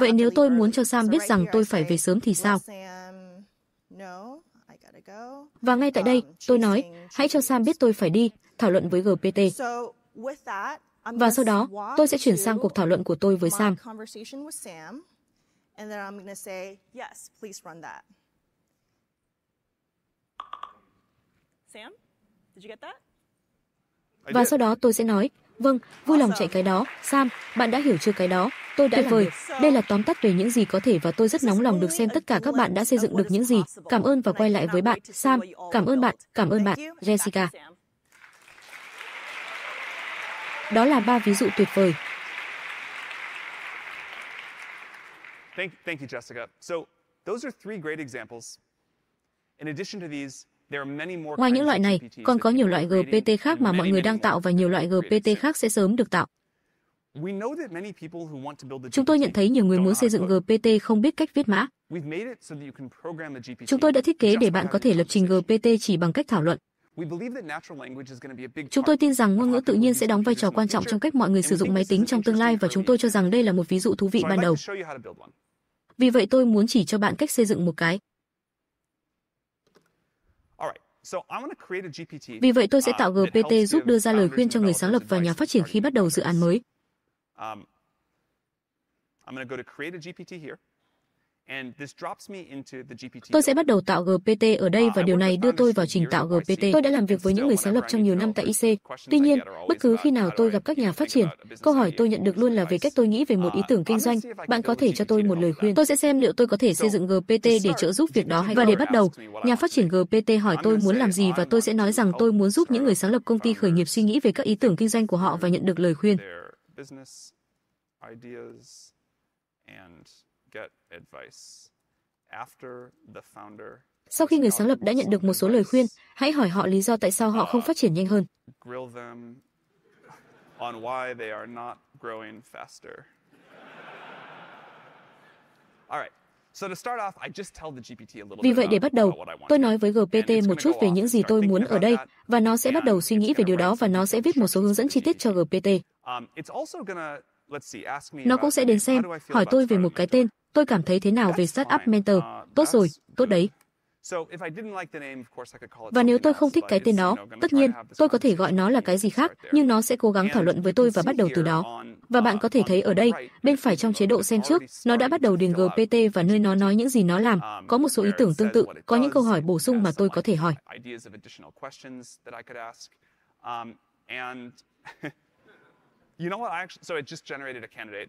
Vậy nếu tôi muốn cho Sam biết rằng tôi phải về sớm thì sao? Và ngay tại đây, um, tôi nói, hãy cho Sam biết tôi phải đi, thảo luận với GPT. Và sau đó, tôi sẽ chuyển sang cuộc thảo luận của tôi với Sam. Và sau đó tôi sẽ nói, Vâng, vui lòng chạy cái đó, Sam, bạn đã hiểu chưa cái đó? Tôi đã tuyệt vời, đây là tóm tắt về những gì có thể và tôi rất nóng lòng được xem tất cả các bạn đã xây dựng được những gì. Cảm ơn và quay lại với bạn, Sam. Cảm ơn bạn, cảm ơn bạn, Jessica. Đó là ba ví dụ tuyệt vời. Thank, thank you, Jessica. So, those are three great examples. In addition to these, Ngoài những loại này, còn có nhiều loại GPT khác mà mọi người đang tạo và nhiều loại GPT khác sẽ sớm được tạo. Chúng tôi nhận thấy nhiều người muốn xây dựng GPT không biết cách viết mã. Chúng tôi đã thiết kế để bạn có thể lập trình GPT chỉ bằng cách thảo luận. Chúng tôi tin rằng ngôn ngữ tự nhiên sẽ đóng vai trò quan trọng trong cách mọi người sử dụng máy tính trong tương lai và chúng tôi cho rằng đây là một ví dụ thú vị ban đầu. Vì vậy tôi muốn chỉ cho bạn cách xây dựng một cái. Vì vậy tôi sẽ tạo GPT uh, giúp đưa ra lời khuyên cho người sáng lập và nhà phát triển khi bắt đầu dự án mới. Um, Tôi sẽ bắt đầu tạo GPT ở đây uh, và điều này đưa tôi vào trình tạo GPT. Tôi đã làm việc với những người sáng lập trong nhiều năm tại IC. E. Tuy nhiên, bất cứ khi nào tôi gặp các nhà phát triển, câu hỏi tôi nhận được luôn là về cách tôi nghĩ về một ý uh, tưởng kinh doanh. Bạn có thể cho tôi một lời khuyên. Tôi sẽ xem liệu tôi có thể xây dựng GPT để trợ giúp việc đó hay không. Và để bắt đầu, nhà phát triển GPT hỏi tôi muốn làm gì và tôi sẽ nói rằng tôi muốn giúp những người sáng lập công ty khởi nghiệp suy nghĩ về các ý tưởng kinh doanh của họ và nhận được lời khuyên. Sau khi người sáng lập đã nhận được một số lời khuyên, hãy hỏi họ lý do tại sao họ không uh, phát triển nhanh hơn. Vì vậy để bắt đầu, tôi nói với GPT một chút về những gì tôi muốn ở đây và nó sẽ bắt đầu suy nghĩ về điều đó và nó sẽ viết một số hướng dẫn chi tiết cho GPT. Um, nó cũng sẽ đến xem, hỏi tôi về một cái tên, Tôi cảm thấy thế nào về Startup Mentor? Uh, tốt rồi, tốt đấy. Và nếu tôi không thích cái tên đó, tất nhiên, tôi có thể gọi nó là cái gì khác, nhưng nó sẽ cố gắng thảo luận với tôi và bắt đầu từ đó. Và bạn có thể uh, thấy ở đây, bên phải trong chế độ xem trước, nó đã bắt đầu điền GPT và nơi nó nói những gì nó làm, um, có một số ý tưởng tương tự, có những câu hỏi bổ sung mà tôi có thể hỏi.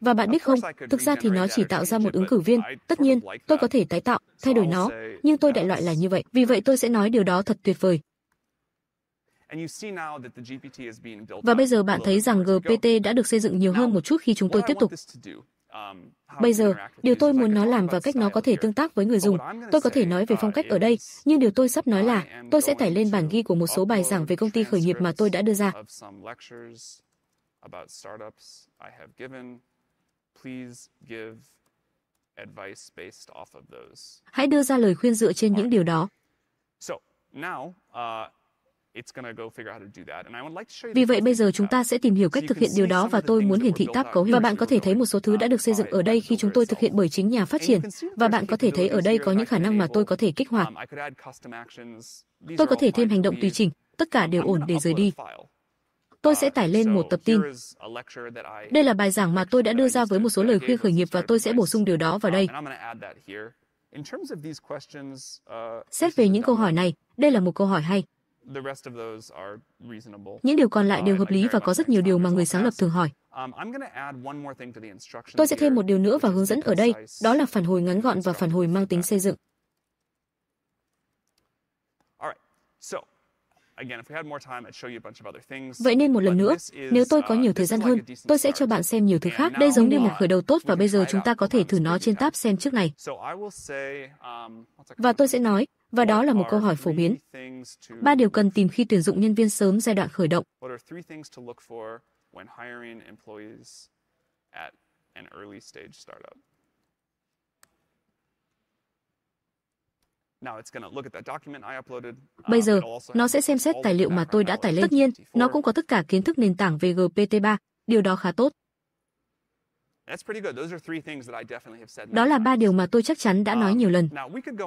Và bạn biết không, thực ra thì nó chỉ tạo ra một ứng cử viên. Tất nhiên, tôi có thể tái tạo, thay đổi nó, nhưng tôi đại loại là như vậy. Vì vậy tôi sẽ nói điều đó thật tuyệt vời. Và bây giờ bạn thấy rằng GPT đã được xây dựng nhiều hơn một chút khi chúng tôi tiếp tục. Um, bây giờ, điều tôi muốn nó làm và cách nó có thể tương tác với người dùng, tôi có thể nói về phong uh, cách ở đây, nhưng điều tôi sắp nói là tôi sẽ tải lên bản ghi của một số bài giảng về công ty khởi nghiệp mà tôi đã đưa ra about startups I have given. Please give advice based off of those. Hãy đưa ra lời khuyên dựa trên những điều đó. So, now, uh, vì vậy bây giờ chúng ta sẽ tìm hiểu cách thực hiện điều đó và tôi muốn hiển thị tab cấu hình và bạn có thể thấy một số thứ đã được xây dựng ở đây khi chúng tôi thực hiện bởi chính nhà phát triển và bạn có thể thấy ở đây có những khả năng mà tôi có thể kích hoạt. Um, tôi có thể thêm hành động tùy chỉnh, tất cả đều ổn để rời đi. Tôi sẽ tải lên một tập tin. Đây là bài giảng mà tôi đã đưa ra với một số lời khuyên khởi nghiệp và tôi sẽ bổ sung điều đó vào đây. Xét về những câu hỏi này, đây là một câu hỏi hay. Những điều còn lại đều hợp lý và có rất nhiều điều mà người sáng lập thường hỏi. Tôi sẽ thêm một điều nữa vào hướng dẫn ở đây, đó là phản hồi ngắn gọn và phản hồi mang tính xây dựng. Vậy nên một lần nữa, nếu tôi có uh, nhiều thời gian hơn, tôi sẽ cho bạn xem nhiều thứ khác. Đây giống như một khởi đầu tốt và bây giờ chúng ta có thể thử nó trên tab xem trước này. Um, và tôi sẽ nói, và đó là một câu hỏi phổ biến. Ba điều cần tìm khi tuyển dụng nhân viên sớm giai đoạn khởi động. When hiring employees at an early stage startup. Uh, bây giờ, nó sẽ xem xét tài liệu mà tôi đã tải lên. Tất nhiên, nó cũng có tất cả kiến thức nền tảng về GPT-3, điều đó khá tốt. Đó là ba điều mà tôi chắc chắn đã nói nhiều lần. Um,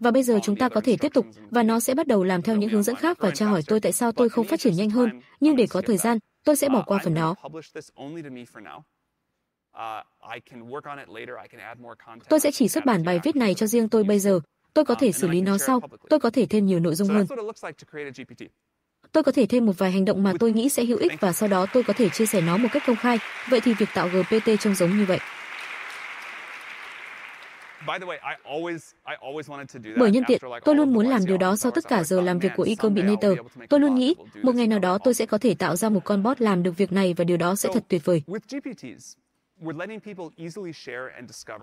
và bây giờ chúng ta có thể tiếp tục, và nó sẽ bắt đầu làm theo những hướng dẫn khác và tra hỏi tôi tại sao tôi không phát triển nhanh hơn, nhưng để có thời gian, tôi sẽ bỏ uh, qua phần đó. Uh, tôi sẽ chỉ xuất bản bài viết này cho riêng tôi bây giờ, Tôi có um, thể xử lý nó sau, tôi có thể thêm nhiều nội dung hơn. Tôi có thể thêm một vài hành động mà tôi nghĩ sẽ hữu ích và sau đó tôi có thể chia sẻ nó một cách công khai. Vậy thì việc tạo GPT trông giống như vậy. Bởi nhân tiện, tôi luôn muốn làm điều đó sau tất cả giờ oh, làm việc của Ecombinator. Tôi luôn nghĩ, một ngày nào đó tôi sẽ có thể tạo ra một con bot làm được việc này và điều đó sẽ thật tuyệt vời.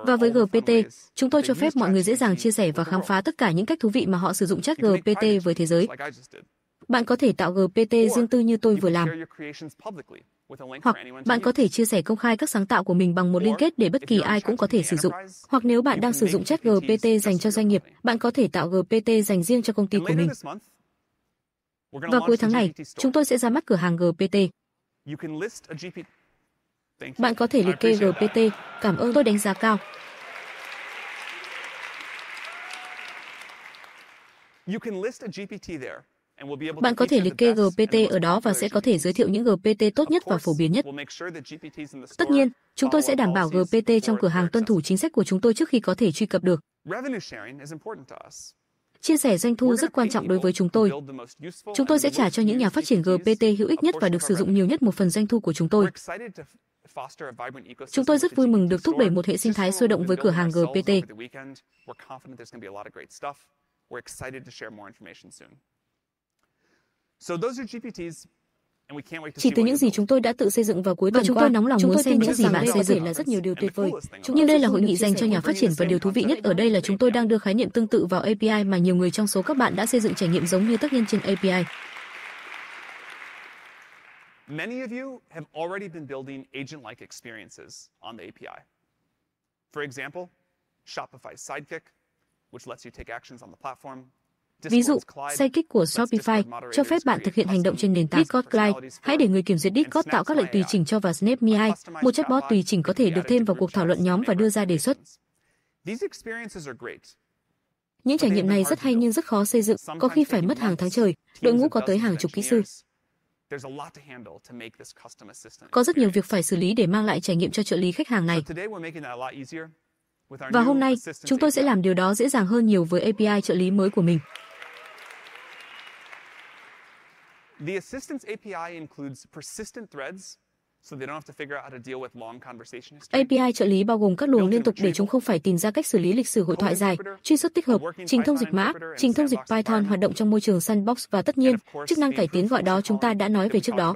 Và với GPT, chúng tôi cho phép mọi người dễ dàng chia sẻ và khám phá tất cả những cách thú vị mà họ sử dụng chat GPT với thế giới. Bạn có thể tạo GPT riêng tư như tôi vừa làm. Hoặc bạn có thể chia sẻ công khai các sáng tạo của mình bằng một liên kết để bất kỳ ai cũng có thể sử dụng. Hoặc nếu bạn đang sử dụng chat GPT dành cho doanh nghiệp, bạn có thể tạo GPT dành riêng cho công ty của mình. Và cuối tháng này, chúng tôi sẽ ra mắt cửa hàng GPT. Bạn có thể liệt kê GPT, cảm ơn tôi đánh giá cao. Bạn có thể liệt kê GPT ở đó và sẽ có thể giới thiệu những GPT tốt nhất và phổ biến nhất. Tất nhiên, chúng tôi sẽ đảm bảo GPT trong cửa hàng tuân thủ chính sách của chúng tôi trước khi có thể truy cập được. Chia sẻ doanh thu rất quan trọng đối với chúng tôi. Chúng tôi sẽ trả cho những nhà phát triển GPT hữu ích nhất và được sử dụng nhiều nhất một phần doanh thu của chúng tôi. Chúng tôi rất vui mừng được thúc đẩy một hệ sinh thái sôi động với cửa hàng GPT. Chỉ từ những gì chúng tôi đã tự xây dựng vào cuối tuần và chúng qua, tôi nóng lòng muốn xem những gì bạn xây dựng là rất nhiều điều tuyệt vời. Chúng Nhưng đây là hội nghị dành cho nhà phát triển và điều thú vị nhất ở đây là chúng tôi đang đưa khái niệm tương tự vào API mà nhiều người trong số các bạn đã xây dựng trải nghiệm giống như tác nhân trên API. Many of you have already been building agent-like experiences on the API. For example, Shopify's Sidekick, which lets you take actions on the platform, Ví dụ, sidekick của Shopify cho phép bạn thực hiện hành động trên nền tảng Discord Client. Hãy để người kiểm duyệt Discord tạo các lệnh tùy uh, chỉnh cho vào SnapMI. Một chatbot tùy chỉnh có thể được thêm vào cuộc thảo luận nhóm và đưa ra đề xuất. Những trải nghiệm này rất hay nhưng rất khó xây dựng, có khi phải mất hàng tháng trời. Đội ngũ có tới hàng chục kỹ sư. Có rất nhiều việc phải xử lý để mang lại trải nghiệm cho trợ lý khách hàng này. Và hôm nay, chúng tôi sẽ làm điều đó dễ dàng hơn nhiều với API trợ lý mới của mình. The assistance API includes persistent threads API trợ lý bao gồm các luồng liên tục để chúng không phải tìm ra cách xử lý lịch sử hội thoại dài, truy xuất tích hợp, trình thông dịch mã, trình thông dịch Python hoạt động trong môi trường sandbox và tất nhiên, chức năng cải tiến gọi đó chúng ta đã nói về trước đó.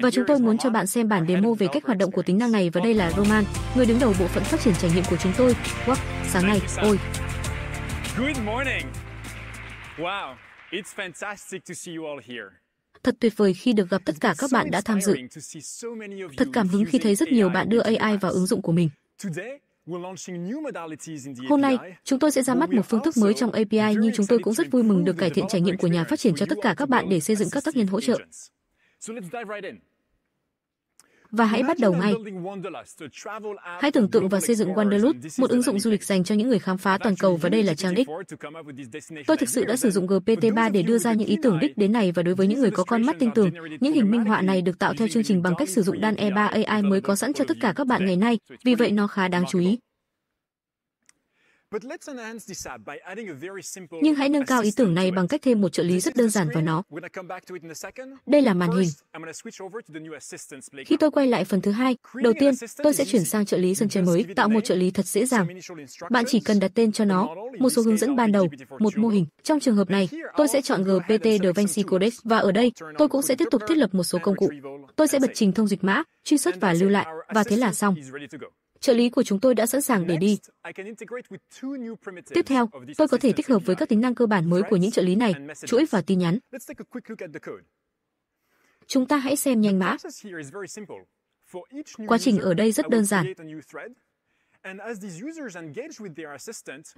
Và chúng tôi muốn cho bạn xem bản demo về cách hoạt động của tính năng này và đây là Roman, người đứng đầu bộ phận phát triển trải nghiệm của chúng tôi. Wow, sáng nay, ôi. Good morning. Wow. Thật tuyệt vời khi được gặp tất cả các bạn đã tham dự. Thật cảm hứng khi thấy rất nhiều bạn đưa AI vào ứng dụng của mình. Hôm nay, chúng tôi sẽ ra mắt một phương thức mới trong API nhưng chúng tôi cũng rất vui mừng được cải thiện trải nghiệm của nhà phát triển cho tất cả các bạn để xây dựng các tác nhân hỗ trợ và hãy bắt đầu ngay. Hãy tưởng tượng và xây dựng Wanderlust, một ứng dụng du lịch dành cho những người khám phá toàn cầu và đây là trang đích. Tôi thực sự đã sử dụng GPT-3 để đưa ra những ý tưởng đích đến này và đối với những người có con mắt tinh tường, những hình minh họa này được tạo theo chương trình bằng cách sử dụng Dan E3 AI mới có sẵn cho tất cả các bạn ngày nay, vì vậy nó khá đáng chú ý. Nhưng hãy nâng cao ý tưởng này bằng cách thêm một trợ lý rất đơn giản vào nó. Đây là màn hình. Khi tôi quay lại phần thứ hai, đầu tiên, tôi sẽ chuyển sang trợ lý dần chơi mới, tạo một trợ lý thật dễ dàng. Bạn chỉ cần đặt tên cho nó, một số hướng dẫn ban đầu, một mô hình. Trong trường hợp này, tôi sẽ chọn GPT de Vinci Codex và ở đây, tôi cũng sẽ tiếp tục thiết lập một số công cụ. Tôi sẽ bật trình thông dịch mã, truy xuất và lưu lại, và thế là xong trợ lý của chúng tôi đã sẵn sàng để đi. Tiếp theo, tôi có thể tích hợp với các tính năng cơ bản mới của những trợ lý này, chuỗi và tin nhắn. Chúng ta hãy xem nhanh mã. Quá trình ở đây rất đơn giản.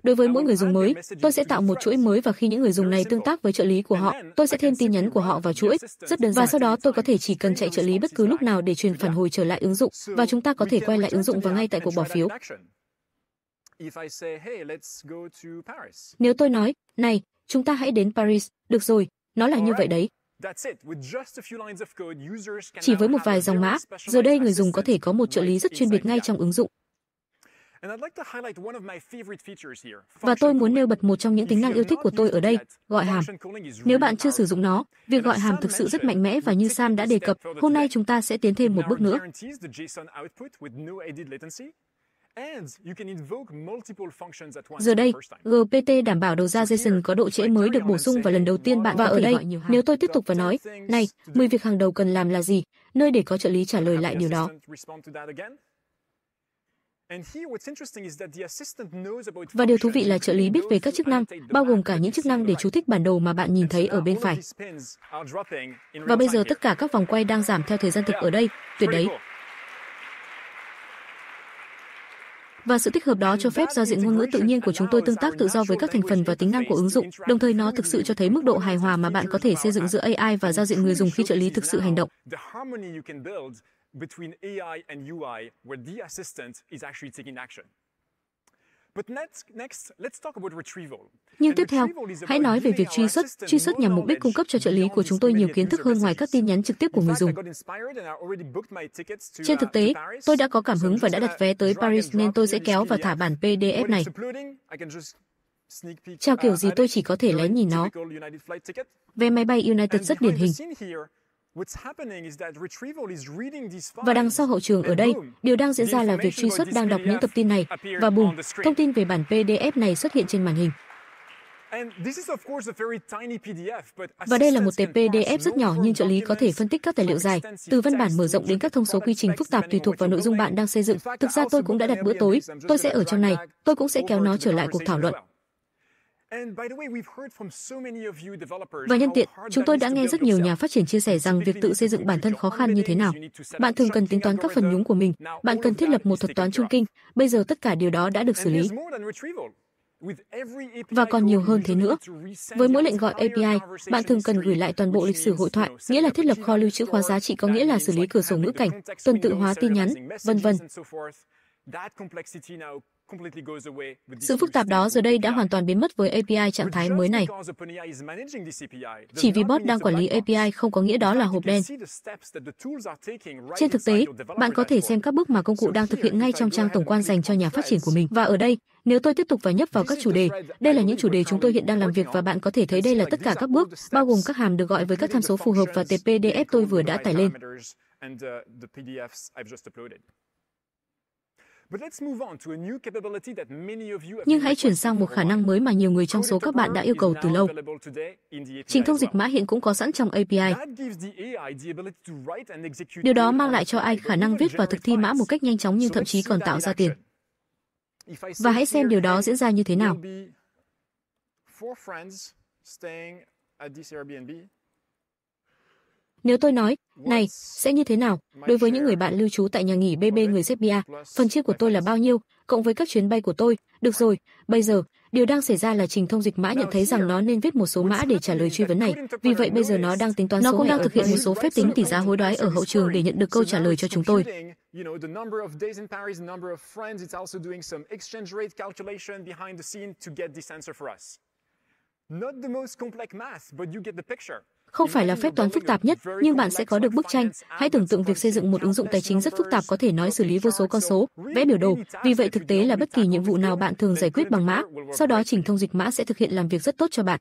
Đối với mỗi người dùng mới, tôi sẽ tạo một chuỗi mới và khi những người dùng này tương tác với trợ lý của họ, tôi sẽ thêm tin nhắn của họ vào chuỗi. Rất đơn giản. Và sau đó tôi có thể chỉ cần chạy trợ lý bất cứ lúc nào để truyền phản hồi trở lại ứng dụng và chúng ta có thể quay lại ứng dụng và ngay tại cuộc bỏ phiếu. Nếu tôi nói, này, chúng ta hãy đến Paris, được rồi, nó là như vậy đấy, chỉ với một vài dòng mã, giờ đây người dùng có thể có một trợ lý rất chuyên biệt ngay trong ứng dụng. Và tôi muốn nêu bật một trong những tính năng yêu thích của tôi ở đây, gọi hàm. Nếu bạn chưa sử dụng nó, việc gọi hàm thực sự rất mạnh mẽ và như Sam đã đề cập, hôm nay chúng ta sẽ tiến thêm một bước nữa. Giờ đây, GPT đảm bảo đầu ra JSON có độ trễ mới được bổ sung và lần đầu tiên bạn và ở đây, nếu tôi tiếp tục và nói, này, 10 việc hàng đầu cần làm là gì, nơi để có trợ lý trả lời lại điều đó. Và điều thú vị là trợ lý biết về các chức năng, bao gồm cả những chức năng để chú thích bản đồ mà bạn nhìn thấy ở bên phải. Và bây giờ tất cả các vòng quay đang giảm theo thời gian thực ở đây, tuyệt đấy. Và sự tích hợp đó cho phép giao diện ngôn ngữ tự nhiên của chúng tôi tương tác tự do với các thành phần và tính năng của ứng dụng, đồng thời nó thực sự cho thấy mức độ hài hòa mà bạn có thể xây dựng giữa AI và giao diện người dùng khi trợ lý thực sự hành động between AI and UI where the assistant is actually taking action. Nhưng tiếp theo, hãy nói về việc truy xuất. Truy xuất nhằm mục đích cung cấp cho trợ lý của chúng tôi nhiều kiến thức hơn ngoài các tin nhắn trực tiếp của người dùng. Trên thực uh, tế, tôi đã có cảm hứng và đã đặt vé tới Paris nên tôi sẽ kéo và thả bản uh, PDF này. Chào kiểu uh, gì tôi chỉ có thể lén nhìn nó. Vé máy bay United rất điển hình. Và đằng sau hậu trường ở đây, điều đang diễn ra là việc truy xuất đang đọc những tập tin này và bùng thông tin về bản PDF này xuất hiện trên màn hình. Và đây là một tệp PDF rất nhỏ nhưng trợ lý có thể phân tích các tài liệu dài, từ văn bản mở rộng đến các thông số quy trình phức tạp tùy thuộc vào nội dung bạn đang xây dựng. Thực ra tôi cũng đã đặt bữa tối, tôi sẽ ở trong này, tôi cũng sẽ kéo nó trở lại cuộc thảo luận. Và nhân tiện, chúng tôi đã nghe rất nhiều nhà phát triển chia sẻ rằng việc tự xây dựng bản thân khó khăn như thế nào. Bạn thường cần tính toán các phần nhúng của mình, bạn cần thiết lập một thuật toán trung kinh. Bây giờ tất cả điều đó đã được xử lý. Và còn nhiều hơn thế nữa. Với mỗi lệnh gọi API, bạn thường cần gửi lại toàn bộ lịch sử hội thoại, nghĩa là thiết lập kho lưu trữ khóa giá trị có nghĩa là xử lý cửa sổ ngữ cảnh, tuần tự hóa tin nhắn, vân vân. Sự phức tạp đó giờ đây đã hoàn toàn biến mất với API trạng thái mới này. Chỉ vì bot đang quản lý API không có nghĩa đó là hộp đen. Trên thực tế, bạn có thể xem các bước mà công cụ đang thực hiện ngay trong trang tổng quan dành cho nhà phát triển của mình. Và ở đây, nếu tôi tiếp tục và nhấp vào các chủ đề, đây là những chủ đề chúng tôi hiện đang làm việc và bạn có thể thấy đây là tất cả các bước, bao gồm các hàm được gọi với các tham số phù hợp và tệp PDF tôi vừa đã tải lên. Nhưng hãy chuyển sang một khả năng mới mà nhiều người trong số các bạn đã yêu cầu từ lâu. Trình thông dịch mã hiện cũng có sẵn trong API. Điều đó mang lại cho AI khả năng viết và thực thi mã một cách nhanh chóng nhưng thậm chí còn tạo ra tiền. Và hãy xem điều đó diễn ra như thế nào. Nếu tôi nói, này, sẽ như thế nào? Đối với những người bạn lưu trú tại nhà nghỉ BB người Serbia, phần chia của tôi là bao nhiêu, cộng với các chuyến bay của tôi. Được rồi, bây giờ, điều đang xảy ra là trình thông dịch mã nhận thấy rằng nó nên viết một số mã để trả lời truy vấn này. Vì vậy bây giờ nó đang tính toán Nó cũng đang thực hiện một số phép tính tỷ giá hối đoái ở hậu trường để nhận được câu trả lời cho chúng tôi. Not the most complex math, but you get the picture. Không phải là phép toán phức tạp nhất, nhưng bạn sẽ có được bức tranh. Hãy tưởng tượng việc xây dựng một ứng dụng tài chính rất phức tạp có thể nói xử lý vô số con số, vẽ biểu đồ. Vì vậy thực tế là bất kỳ nhiệm vụ nào bạn thường giải quyết bằng mã, sau đó chỉnh thông dịch mã sẽ thực hiện làm việc rất tốt cho bạn.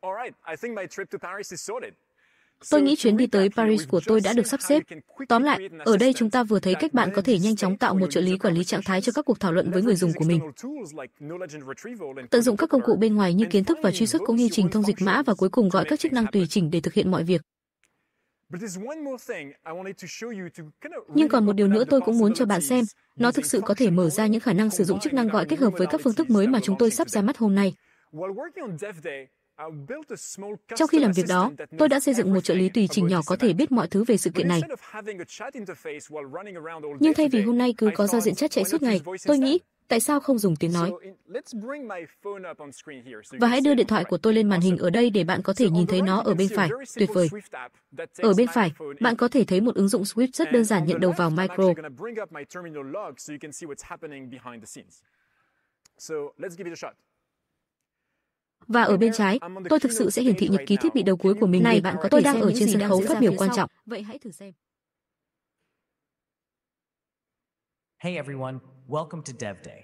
Tôi nghĩ chuyến đi tới Paris của tôi đã được sắp xếp. Tóm lại, ở đây chúng ta vừa thấy cách bạn có thể nhanh chóng tạo một trợ lý quản lý trạng thái cho các cuộc thảo luận với người dùng của mình. Tận dụng các công cụ bên ngoài như kiến thức và truy xuất cũng như trình thông dịch mã và cuối cùng gọi các chức năng tùy chỉnh để thực hiện mọi việc. Nhưng còn một điều nữa tôi cũng muốn cho bạn xem, nó thực sự có thể mở ra những khả năng sử dụng chức năng gọi kết hợp với các phương thức mới mà chúng tôi sắp ra mắt hôm nay. Trong khi làm việc đó, tôi đã xây dựng một trợ lý tùy chỉnh nhỏ có thể biết mọi thứ về sự kiện này. Nhưng thay vì hôm nay cứ có giao diện chat chạy suốt ngày, tôi nghĩ, tại sao không dùng tiếng nói? Và hãy đưa điện thoại của tôi lên màn hình ở đây để bạn có thể nhìn thấy nó ở bên phải. Tuyệt vời. Ở bên phải, bạn có thể thấy một ứng dụng Swift rất đơn giản nhận đầu vào micro. So let's give it a shot và ở bên trái, tôi thực sự sẽ hiển thị nhật ký thiết bị đầu cuối của mình này, bạn có tôi đang ở trên sân khấu phát biểu quan trọng. Vậy hãy thử xem. Hey everyone, welcome to Dev Day.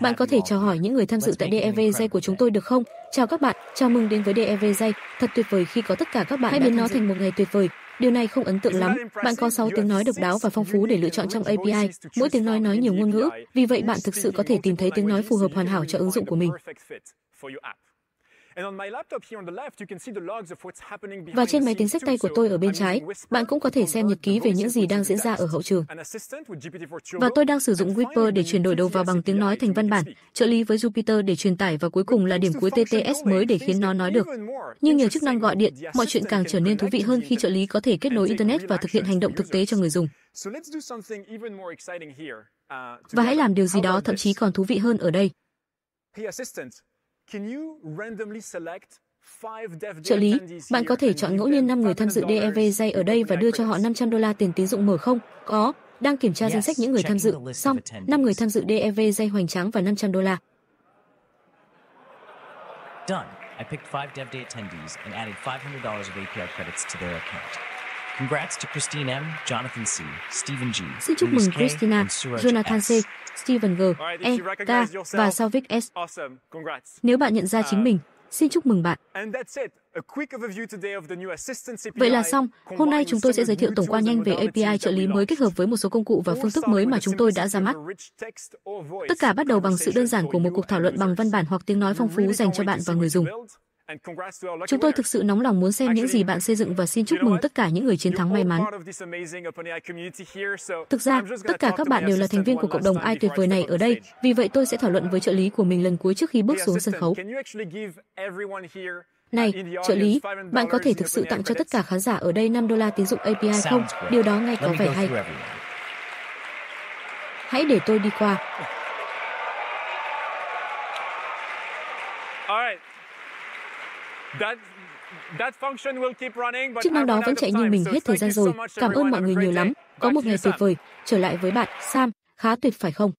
Bạn có thể chào hỏi những người tham dự tại DEVJ của chúng tôi được không? Chào các bạn, chào mừng đến với DEVJ. Thật tuyệt vời khi có tất cả các bạn Hãy biến nó thành một ngày tuyệt vời. Điều này không ấn tượng lắm. Bạn có 6 tiếng nói độc đáo và phong phú để lựa chọn trong API. Mỗi tiếng nói nói nhiều ngôn ngữ, vì vậy bạn thực sự có thể tìm thấy tiếng nói phù hợp hoàn hảo cho ứng dụng của mình. Và trên máy tính sách tay của tôi ở bên trái, bạn cũng có thể xem nhật ký về những gì đang diễn ra ở hậu trường. Và tôi đang sử dụng Whisper để chuyển đổi đầu vào bằng tiếng nói thành văn bản, trợ lý với Jupiter để truyền tải và cuối cùng là điểm cuối TTS mới để khiến nó nói được. Như nhiều chức năng gọi điện, mọi chuyện càng trở nên thú vị hơn khi trợ lý có thể kết nối Internet và thực hiện hành động thực tế cho người dùng. Uh, và hãy làm điều gì đó thậm chí còn thú vị hơn ở đây. Trợ lý, bạn có thể chọn ngẫu nhiên 5 người tham dự Dev e DEVJ ở đây và đưa cho họ 500 đô la tiền tín dụng mở không? Có, đang kiểm tra danh sách những người tham dự. Xong, 5 người tham dự Dev DEVJ hoành tráng và 500 đô la. Done. I picked five DevDay attendees and added $500 of APR credits to their account. Congrats to Christine M, Jonathan C, Stephen G, Xin chúc mừng Christina, Jonathan C, Steven G, E, K và Savik S. Nếu bạn nhận ra chính à. mình, xin chúc mừng bạn. Vậy là xong, hôm nay chúng tôi sẽ giới thiệu tổng quan nhanh về API trợ lý mới kết hợp với một số công cụ và phương thức mới mà chúng tôi đã ra mắt. Tất cả bắt đầu bằng sự đơn giản của một cuộc thảo luận bằng văn bản hoặc tiếng nói phong phú dành cho bạn và người dùng. Chúng tôi thực sự nóng lòng muốn xem những gì bạn xây dựng và xin chúc mừng tất cả những người chiến thắng may mắn. Thực ra, tất cả các bạn đều là thành viên của cộng đồng ai tuyệt vời này ở đây, vì vậy tôi sẽ thảo luận với trợ lý của mình lần cuối trước khi bước xuống sân khấu. Uh, này, trợ lý, bạn có thể thực sự tặng cho tất cả khán giả ở đây 5 đô la tín dụng API không? Điều đó ngay có vẻ hay. Hãy để tôi đi qua. Chức năng đó vẫn chạy như mình hết thời gian rồi. Cảm ơn mọi người nhiều lắm. Có một ngày tuyệt vời. Trở lại với bạn, Sam. Khá tuyệt phải không?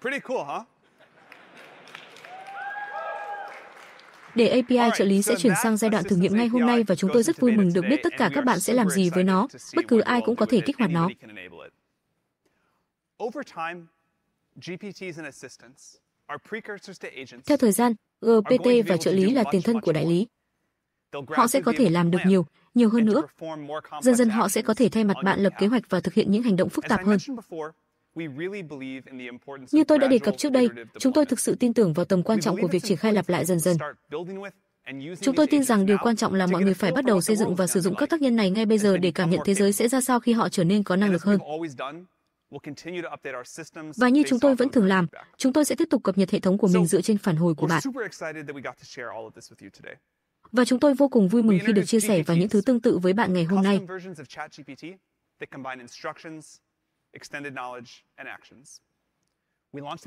Pretty cool, huh? Để API trợ lý sẽ chuyển sang giai đoạn thử nghiệm ngay hôm nay và chúng tôi rất vui mừng được biết tất cả các bạn sẽ làm gì với nó. Bất cứ ai cũng có thể kích hoạt nó. Theo thời gian, GPT và trợ lý là tiền thân của đại lý. Họ sẽ có thể làm được nhiều, nhiều hơn nữa. Dần dần họ sẽ có thể thay mặt bạn lập kế hoạch và thực hiện những hành động phức tạp hơn. Như tôi đã đề cập trước đây, chúng tôi thực sự tin tưởng vào tầm quan trọng của việc triển khai lặp lại dần dần. Chúng tôi tin rằng điều quan trọng là mọi người phải bắt đầu xây dựng và sử dụng các tác nhân này ngay bây giờ để cảm nhận thế giới sẽ ra sao khi họ trở nên có năng lực hơn. Và như chúng tôi vẫn thường làm, chúng tôi sẽ tiếp tục cập nhật hệ thống của mình dựa trên phản hồi của bạn. Và chúng tôi vô cùng vui mừng khi được chia sẻ và những thứ tương tự với bạn ngày hôm nay.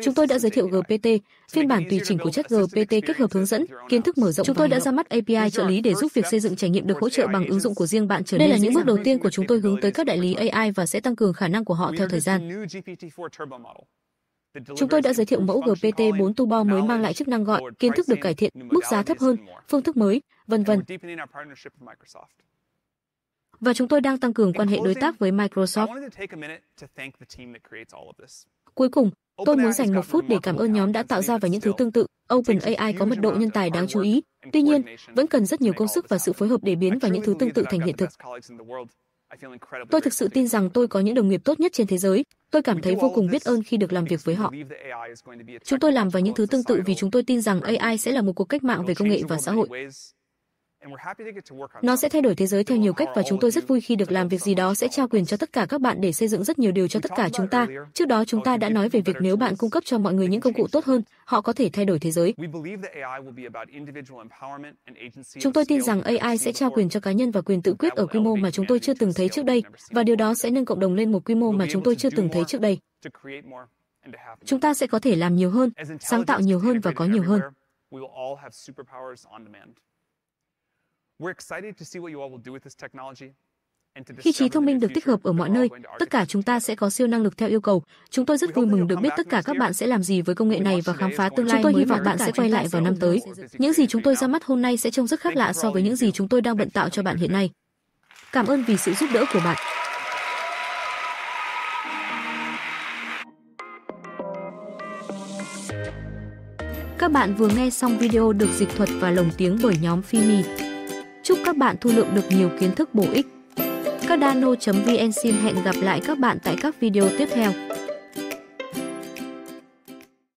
Chúng tôi đã giới thiệu GPT, phiên bản tùy chỉnh của chất GPT kết hợp hướng dẫn, kiến thức mở rộng. Chúng tôi đã ra mắt API trợ lý để giúp việc xây dựng trải nghiệm được hỗ trợ bằng ứng dụng của riêng bạn trở nên. Đây là những bước đầu tiên của chúng tôi hướng tới các đại lý AI và sẽ tăng cường khả năng của họ theo thời gian. Chúng tôi đã giới thiệu mẫu GPT-4 Turbo mới mang lại chức năng gọi, kiến thức được cải thiện, mức giá thấp hơn, phương thức mới, vân vân. Và chúng tôi đang tăng cường quan hệ đối tác với Microsoft. Cuối cùng, Tôi muốn dành một phút để cảm ơn nhóm đã tạo ra và những thứ tương tự. OpenAI có mật độ nhân tài đáng chú ý. Tuy nhiên, vẫn cần rất nhiều công sức và sự phối hợp để biến và những thứ tương tự thành hiện thực. Tôi thực sự tin rằng tôi có những đồng nghiệp tốt nhất trên thế giới. Tôi cảm thấy vô cùng biết ơn khi được làm việc với họ. Chúng tôi làm và những thứ tương tự vì chúng tôi tin rằng AI sẽ là một cuộc cách mạng về công nghệ và xã hội. Nó sẽ thay đổi thế giới theo nhiều cách và chúng tôi rất vui khi được làm việc gì đó sẽ trao quyền cho tất cả các bạn để xây dựng rất nhiều điều cho tất cả chúng ta. Trước đó chúng ta đã nói về việc nếu bạn cung cấp cho mọi người những công cụ tốt hơn, họ có thể thay đổi thế giới. Chúng tôi tin rằng AI sẽ trao quyền cho cá nhân và quyền tự quyết ở quy mô mà chúng tôi chưa từng thấy trước đây và điều đó sẽ nâng cộng đồng lên một quy mô mà chúng tôi chưa từng thấy trước đây. Chúng ta sẽ có thể làm nhiều hơn, sáng tạo nhiều hơn và có nhiều hơn. Khi trí thông minh được tích hợp ở mọi nơi, tất cả chúng ta sẽ có siêu năng lực theo yêu cầu. Chúng tôi rất vui mừng được biết tất cả các bạn sẽ làm gì với công nghệ này và khám phá tương lai. Chúng tôi hy vọng bạn sẽ quay lại vào năm tới. Những gì chúng tôi ra mắt hôm nay sẽ trông rất khác lạ so với những gì chúng tôi đang bận tạo cho bạn hiện nay. Cảm ơn vì sự giúp đỡ của bạn. Các bạn vừa nghe xong video được dịch thuật và lồng tiếng bởi nhóm Fimi. Chúc các bạn thu lượm được nhiều kiến thức bổ ích. Cardano.vn xin hẹn gặp lại các bạn tại các video tiếp theo.